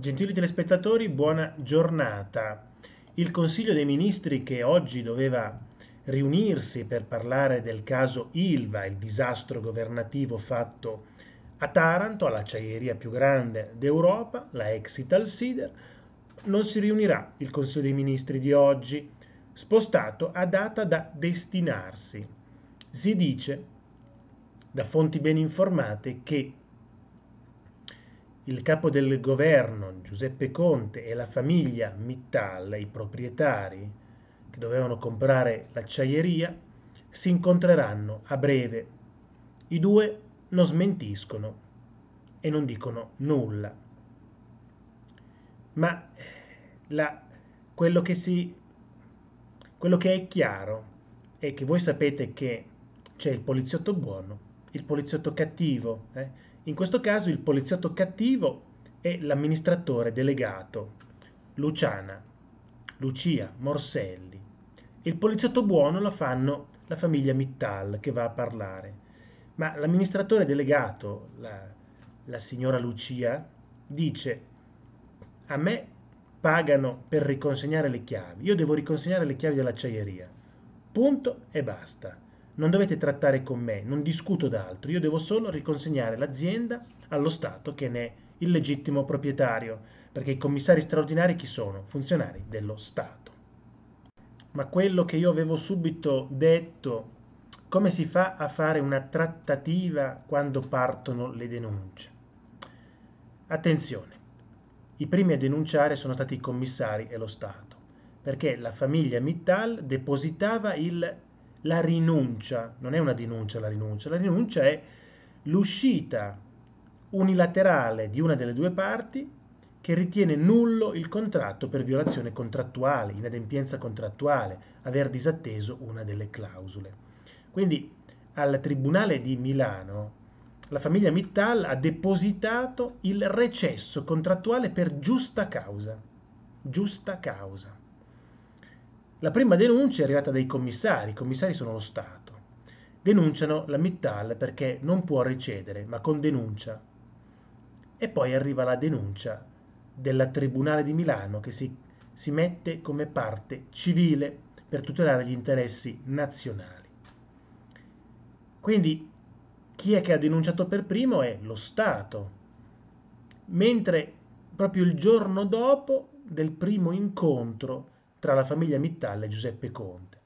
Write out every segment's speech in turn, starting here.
Gentili telespettatori, buona giornata. Il Consiglio dei Ministri che oggi doveva riunirsi per parlare del caso Ilva, il disastro governativo fatto a Taranto, all'acciaieria più grande d'Europa, la ex Sider, non si riunirà il Consiglio dei Ministri di oggi, spostato a data da destinarsi. Si dice, da fonti ben informate, che il capo del governo Giuseppe Conte e la famiglia Mittal, i proprietari che dovevano comprare l'acciaieria, si incontreranno a breve. I due non smentiscono e non dicono nulla. Ma eh, la, quello, che si, quello che è chiaro è che voi sapete che c'è il poliziotto buono, il poliziotto cattivo. Eh? In questo caso il poliziotto cattivo è l'amministratore delegato Luciana, Lucia Morselli. Il poliziotto buono la fanno la famiglia Mittal che va a parlare, ma l'amministratore delegato, la, la signora Lucia, dice a me pagano per riconsegnare le chiavi, io devo riconsegnare le chiavi dell'acciaieria. Punto e basta non dovete trattare con me, non discuto d'altro, io devo solo riconsegnare l'azienda allo Stato che ne è il legittimo proprietario, perché i commissari straordinari chi sono? Funzionari dello Stato. Ma quello che io avevo subito detto, come si fa a fare una trattativa quando partono le denunce? Attenzione, i primi a denunciare sono stati i commissari e lo Stato, perché la famiglia Mittal depositava il la rinuncia, non è una denuncia la rinuncia, la rinuncia è l'uscita unilaterale di una delle due parti che ritiene nullo il contratto per violazione contrattuale, inadempienza contrattuale, aver disatteso una delle clausole. Quindi al Tribunale di Milano la famiglia Mittal ha depositato il recesso contrattuale per giusta causa. Giusta causa. La prima denuncia è arrivata dai commissari, i commissari sono lo Stato. Denunciano la Mittal perché non può ricevere, ma con denuncia. E poi arriva la denuncia della Tribunale di Milano che si, si mette come parte civile per tutelare gli interessi nazionali. Quindi chi è che ha denunciato per primo è lo Stato, mentre proprio il giorno dopo del primo incontro tra la famiglia Mittal e Giuseppe Conte.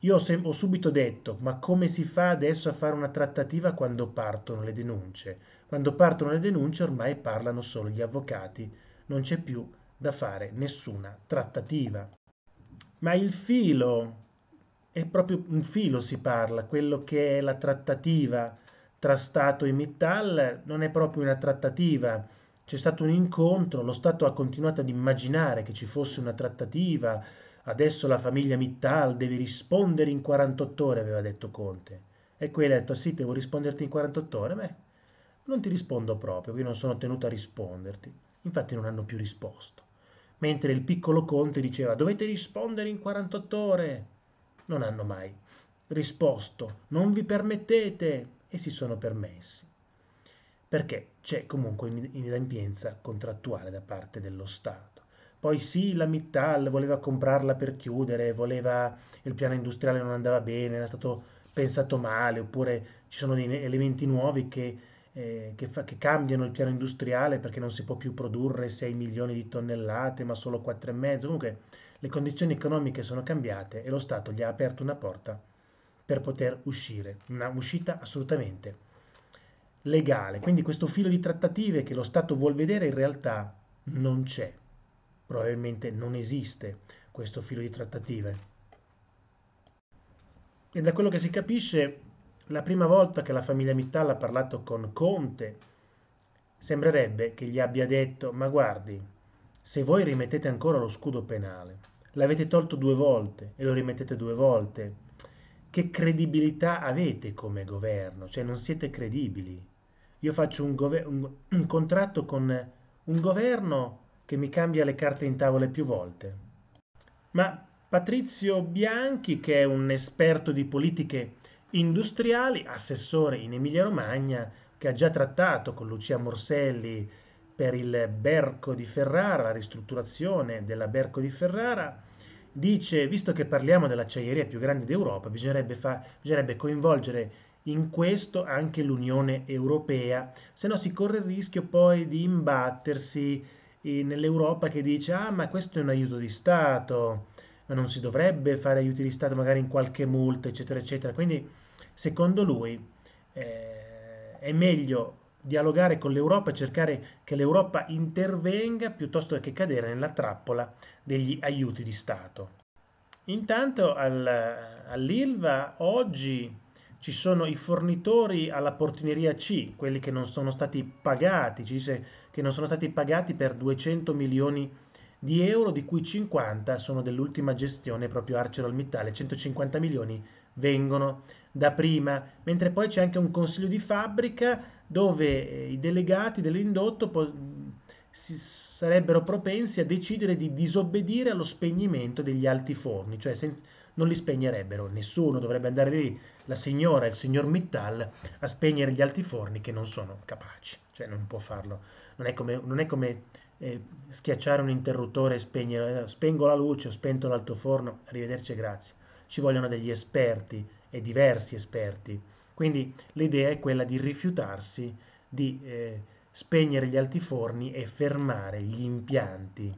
Io ho, sem- ho, subito detto, ma come si fa adesso a fare una trattativa quando partono le denunce? Quando partono le denunce ormai parlano solo gli avvocati, non c'è più da fare nessuna trattativa. Ma il filo, è proprio un filo si parla, quello che è la trattativa tra Stato e Mittal non è proprio una trattativa, c'è stato un incontro, lo Stato ha continuato ad immaginare che ci fosse una trattativa, adesso la famiglia Mittal deve rispondere in 48 ore, aveva detto Conte. E qui ha detto, sì, devo risponderti in 48 ore, beh, non ti rispondo proprio, io non sono tenuto a risponderti. Infatti non hanno più risposto. Mentre il piccolo Conte diceva, dovete rispondere in 48 ore. Non hanno mai risposto, non vi permettete, e si sono permessi perché c'è comunque inadempienza contrattuale da parte dello Stato. Poi sì, la Mittal voleva comprarla per chiudere, voleva, il piano industriale non andava bene, era stato pensato male, oppure ci sono dei elementi nuovi che, eh, che, fa, che cambiano il piano industriale perché non si può più produrre 6 milioni di tonnellate, ma solo 4,5. Comunque le condizioni economiche sono cambiate e lo Stato gli ha aperto una porta per poter uscire, una uscita assolutamente legale. Quindi questo filo di trattative che lo Stato vuol vedere in realtà non c'è. Probabilmente non esiste questo filo di trattative. E da quello che si capisce, la prima volta che la famiglia Mittal ha parlato con Conte, sembrerebbe che gli abbia detto, ma guardi, se voi rimettete ancora lo scudo penale, l'avete tolto due volte e lo rimettete due volte, che credibilità avete come governo? Cioè non siete credibili io faccio un, gover- un, un contratto con un governo che mi cambia le carte in tavola più volte. Ma Patrizio Bianchi, che è un esperto di politiche industriali, assessore in Emilia-Romagna, che ha già trattato con Lucia Morselli per il Berco di Ferrara, la ristrutturazione della Berco di Ferrara, dice, visto che parliamo dell'acciaieria più grande d'Europa, bisognerebbe, fa- bisognerebbe coinvolgere in questo anche l'Unione Europea, se no si corre il rischio poi di imbattersi eh, nell'Europa che dice ah ma questo è un aiuto di Stato, ma non si dovrebbe fare aiuti di Stato magari in qualche multa eccetera eccetera. Quindi secondo lui eh, è meglio dialogare con l'Europa e cercare che l'Europa intervenga piuttosto che cadere nella trappola degli aiuti di Stato. Intanto al, all'ILVA oggi ci sono i fornitori alla portineria C, quelli che non sono stati pagati, ci dice che non sono stati pagati per 200 milioni di euro, di cui 50 sono dell'ultima gestione proprio ArcelorMittal, 150 milioni vengono da prima, mentre poi c'è anche un consiglio di fabbrica dove eh, i delegati dell'indotto po- si sarebbero propensi a decidere di disobbedire allo spegnimento degli alti forni, cioè sen- non li spegnerebbero, nessuno dovrebbe andare lì, la signora, il signor Mittal, a spegnere gli altiforni che non sono capaci, cioè non può farlo, non è come, non è come eh, schiacciare un interruttore e spegnere, spengo la luce, ho spento l'alto forno, arrivederci e grazie, ci vogliono degli esperti e diversi esperti, quindi l'idea è quella di rifiutarsi di... Eh, spegnere gli altiforni e fermare gli impianti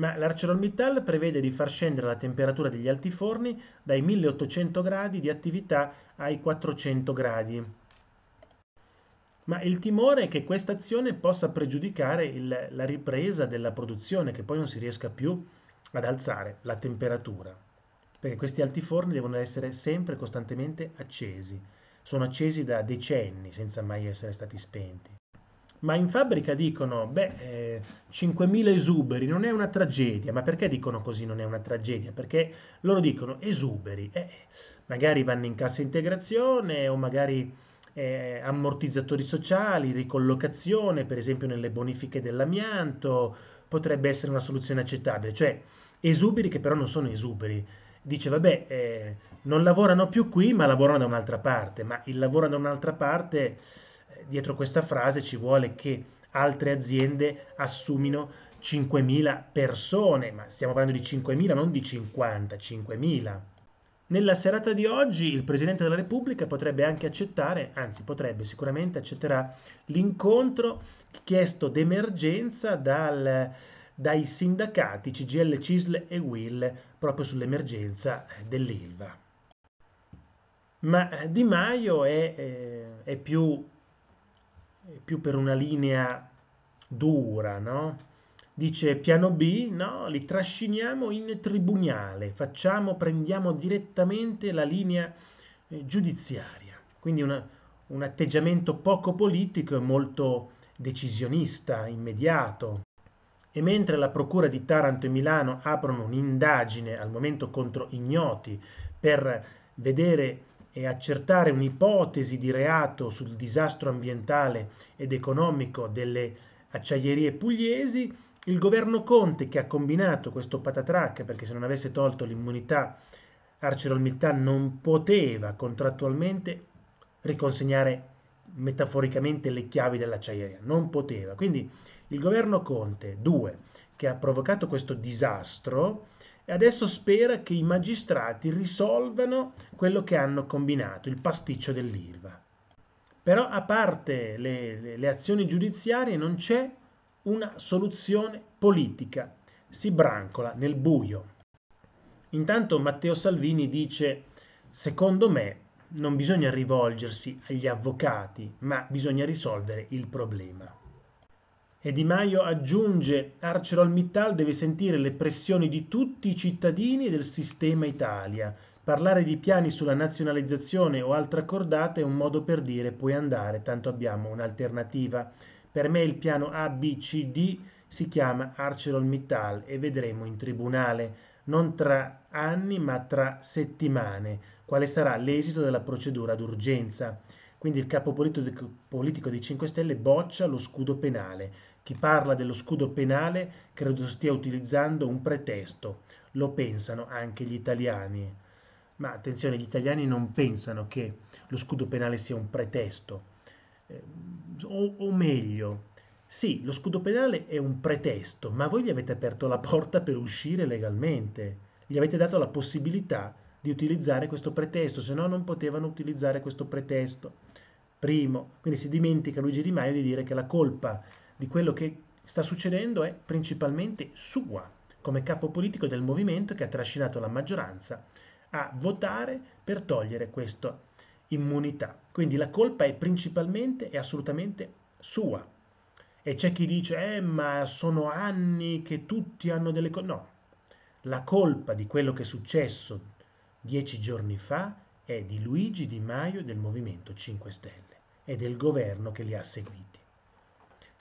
ma l'ArcelorMittal prevede di far scendere la temperatura degli altiforni dai 1800 gradi di attività ai 400 gradi. Ma il timore è che questa azione possa pregiudicare il, la ripresa della produzione, che poi non si riesca più ad alzare la temperatura, perché questi altiforni devono essere sempre costantemente accesi. Sono accesi da decenni senza mai essere stati spenti ma in fabbrica dicono, beh, eh, 5.000 esuberi non è una tragedia, ma perché dicono così non è una tragedia? Perché loro dicono esuberi, eh, magari vanno in cassa integrazione o magari eh, ammortizzatori sociali, ricollocazione, per esempio nelle bonifiche dell'amianto, potrebbe essere una soluzione accettabile, cioè esuberi che però non sono esuberi. Dice, vabbè, eh, non lavorano più qui, ma lavorano da un'altra parte, ma il lavoro da un'altra parte dietro questa frase ci vuole che altre aziende assumino 5.000 persone, ma stiamo parlando di 5.000, non di 50, 5.000. Nella serata di oggi il Presidente della Repubblica potrebbe anche accettare, anzi potrebbe sicuramente accetterà l'incontro chiesto d'emergenza dal, dai sindacati CGL, CISL e WIL proprio sull'emergenza dell'ILVA. Ma eh, Di Maio è, è, eh, è più più per una linea dura, no? Dice piano B, no, li trasciniamo in tribunale, facciamo, prendiamo direttamente la linea eh, giudiziaria. Quindi una, un atteggiamento poco politico e molto decisionista, immediato. E mentre la Procura di Taranto e Milano aprono un'indagine al momento contro ignoti per vedere e accertare un'ipotesi di reato sul disastro ambientale ed economico delle acciaierie pugliesi, il governo Conte che ha combinato questo patatrac, perché se non avesse tolto l'immunità ArcelorMittal non poteva contrattualmente riconsegnare metaforicamente le chiavi dell'acciaieria, non poteva. Quindi il governo Conte 2 che ha provocato questo disastro e adesso spera che i magistrati risolvano quello che hanno combinato, il pasticcio dell'ILVA. Però a parte le, le, le azioni giudiziarie non c'è una soluzione politica, si brancola nel buio. Intanto Matteo Salvini dice, secondo me non bisogna rivolgersi agli avvocati, ma bisogna risolvere il problema e Di Maio aggiunge ArcelorMittal deve sentire le pressioni di tutti i cittadini del sistema Italia. Parlare di piani sulla nazionalizzazione o altra cordata è un modo per dire puoi andare, tanto abbiamo un'alternativa. Per me il piano ABCD si chiama ArcelorMittal e vedremo in tribunale, non tra anni ma tra settimane, quale sarà l'esito della procedura d'urgenza. Quindi il capo politico di 5 Stelle boccia lo scudo penale. Chi parla dello scudo penale credo stia utilizzando un pretesto, lo pensano anche gli italiani. Ma attenzione, gli italiani non pensano che lo scudo penale sia un pretesto. Eh, o, o meglio, sì, lo scudo penale è un pretesto, ma voi gli avete aperto la porta per uscire legalmente, gli avete dato la possibilità di utilizzare questo pretesto, se no non potevano utilizzare questo pretesto. Primo, quindi si dimentica Luigi Di Maio di dire che la colpa di quello che sta succedendo è principalmente sua, come capo politico del movimento che ha trascinato la maggioranza a votare per togliere questa immunità. Quindi la colpa è principalmente e assolutamente sua. E c'è chi dice, eh, ma sono anni che tutti hanno delle cose. No, la colpa di quello che è successo dieci giorni fa è di Luigi Di Maio e del Movimento 5 Stelle e del governo che li ha seguiti.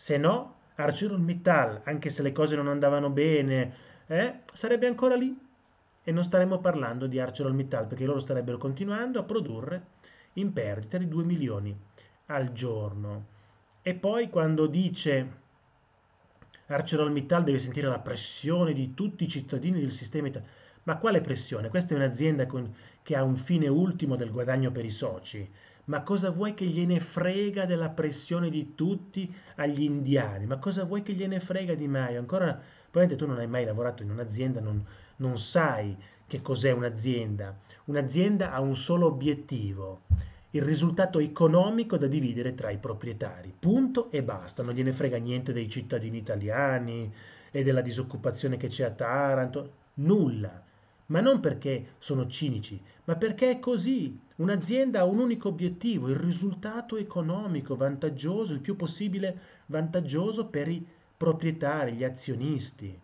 Se no, ArcelorMittal, anche se le cose non andavano bene, eh, sarebbe ancora lì. E non staremmo parlando di ArcelorMittal, perché loro starebbero continuando a produrre in perdita di 2 milioni al giorno. E poi quando dice ArcelorMittal deve sentire la pressione di tutti i cittadini del sistema italiano, ma quale pressione? Questa è un'azienda con, che ha un fine ultimo del guadagno per i soci ma cosa vuoi che gliene frega della pressione di tutti agli indiani? Ma cosa vuoi che gliene frega Di Maio? Ancora, probabilmente tu non hai mai lavorato in un'azienda, non, non sai che cos'è un'azienda. Un'azienda ha un solo obiettivo, il risultato economico da dividere tra i proprietari. Punto e basta, non gliene frega niente dei cittadini italiani e della disoccupazione che c'è a Taranto, nulla ma non perché sono cinici, ma perché è così. Un'azienda ha un unico obiettivo, il risultato economico vantaggioso, il più possibile vantaggioso per i proprietari, gli azionisti.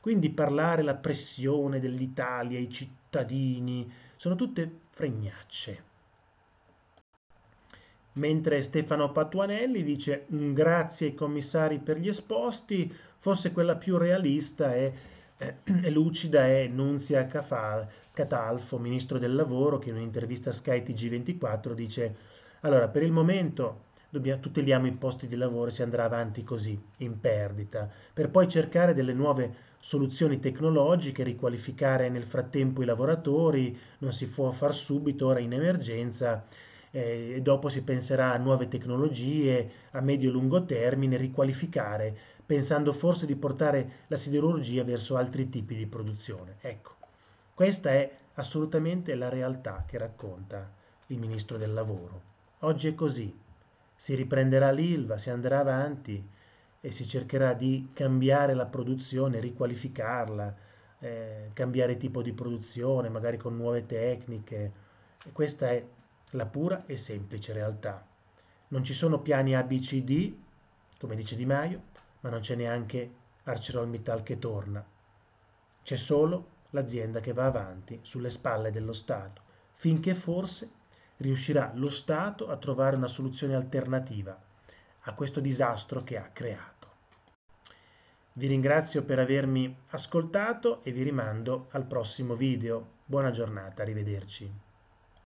Quindi parlare la pressione dell'Italia, i cittadini, sono tutte fregnacce. Mentre Stefano Patuanelli dice mm, grazie ai commissari per gli esposti, forse quella più realista è lucida è Nunzia Catalfo, ministro del lavoro, che in un'intervista a Sky TG24 dice allora per il momento dobbiamo, tuteliamo i posti di lavoro si andrà avanti così, in perdita, per poi cercare delle nuove soluzioni tecnologiche, riqualificare nel frattempo i lavoratori, non si può far subito, ora in emergenza, eh, e dopo si penserà a nuove tecnologie a medio-lungo e termine, riqualificare pensando forse di portare la siderurgia verso altri tipi di produzione. Ecco, questa è assolutamente la realtà che racconta il ministro del lavoro. Oggi è così, si riprenderà l'ILVA, si andrà avanti e si cercherà di cambiare la produzione, riqualificarla, eh, cambiare tipo di produzione, magari con nuove tecniche. E questa è la pura e semplice realtà. Non ci sono piani ABCD, come dice Di Maio, ma non c'è neanche ArcelorMittal che torna. C'è solo l'azienda che va avanti sulle spalle dello Stato, finché forse riuscirà lo Stato a trovare una soluzione alternativa a questo disastro che ha creato. Vi ringrazio per avermi ascoltato e vi rimando al prossimo video. Buona giornata, arrivederci.